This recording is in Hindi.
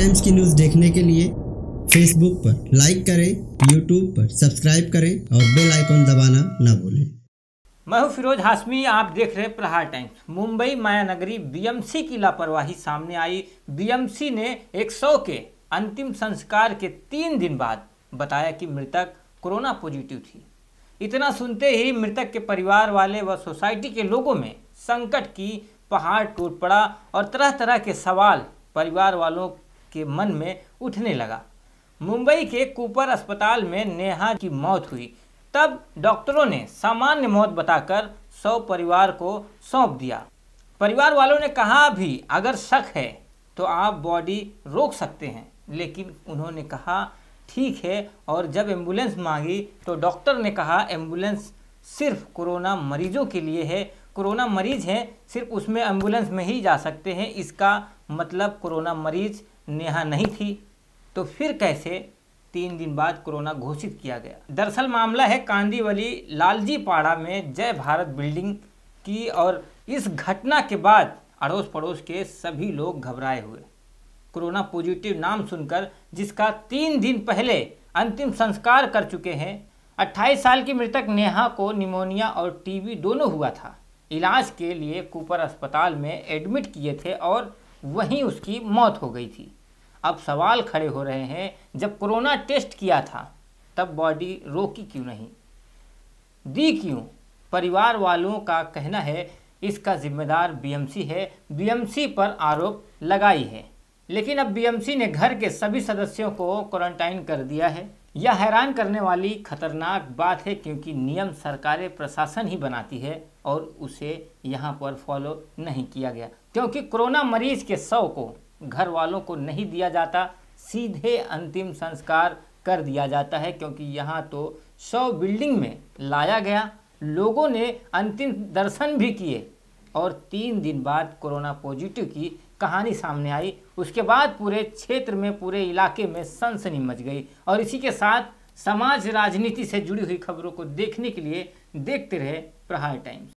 टाइम्स की न्यूज़ देखने के लिए फेसबुक पर लाइक करें यूट्यूब पर सब्सक्राइब करें और बेल आइकॉन दबाना ना भूलें मैं हूं फिरोज हाशमी आप देख रहे हैं प्रहार टाइम्स मुंबई माया नगरी बीएमसी की लापरवाही सामने आई बीएमसी ने 100 के अंतिम संस्कार के तीन दिन बाद बताया कि मृतक कोरोना पॉजिटिव थी इतना सुनते ही मृतक के परिवार वाले व वा सोसाइटी के लोगों में संकट की पहाड़ टूट पड़ा और तरह तरह के सवाल परिवार वालों के मन में उठने लगा मुंबई के कूपर अस्पताल में नेहा की मौत हुई तब डॉक्टरों ने सामान्य मौत बताकर सौ परिवार को सौंप दिया परिवार वालों ने कहा भी अगर शक है तो आप बॉडी रोक सकते हैं लेकिन उन्होंने कहा ठीक है और जब एम्बुलेंस मांगी तो डॉक्टर ने कहा एम्बुलेंस सिर्फ कोरोना मरीजों के लिए है कोरोना मरीज हैं सिर्फ उसमें एम्बुलेंस में ही जा सकते हैं इसका मतलब कोरोना मरीज नेहा नहीं थी तो फिर कैसे तीन दिन बाद कोरोना घोषित किया गया दरअसल मामला है कांदीवली लालजी पाड़ा में जय भारत बिल्डिंग की और इस घटना के बाद अड़ोस पड़ोस के सभी लोग घबराए हुए कोरोना पॉजिटिव नाम सुनकर जिसका तीन दिन पहले अंतिम संस्कार कर चुके हैं 28 साल की मृतक नेहा को निमोनिया और टीबी दोनों हुआ था इलाज के लिए कूपर अस्पताल में एडमिट किए थे और वहीं उसकी मौत हो गई थी अब सवाल खड़े हो रहे हैं जब कोरोना टेस्ट किया था तब बॉडी रोकी क्यों नहीं दी क्यों परिवार वालों का कहना है इसका जिम्मेदार बीएमसी है बीएमसी पर आरोप लगाई है लेकिन अब बीएमसी ने घर के सभी सदस्यों को क्वारंटाइन कर दिया है यह हैरान करने वाली खतरनाक बात है क्योंकि नियम सरकारी प्रशासन ही बनाती है और उसे यहाँ पर फॉलो नहीं किया गया क्योंकि कोरोना मरीज के शव को घर वालों को नहीं दिया जाता सीधे अंतिम संस्कार कर दिया जाता है क्योंकि यहाँ तो सौ बिल्डिंग में लाया गया लोगों ने अंतिम दर्शन भी किए और तीन दिन बाद कोरोना पॉजिटिव की कहानी सामने आई उसके बाद पूरे क्षेत्र में पूरे इलाके में सनसनी मच गई और इसी के साथ समाज राजनीति से जुड़ी हुई खबरों को देखने के लिए देखते रहे प्रहार टाइम्स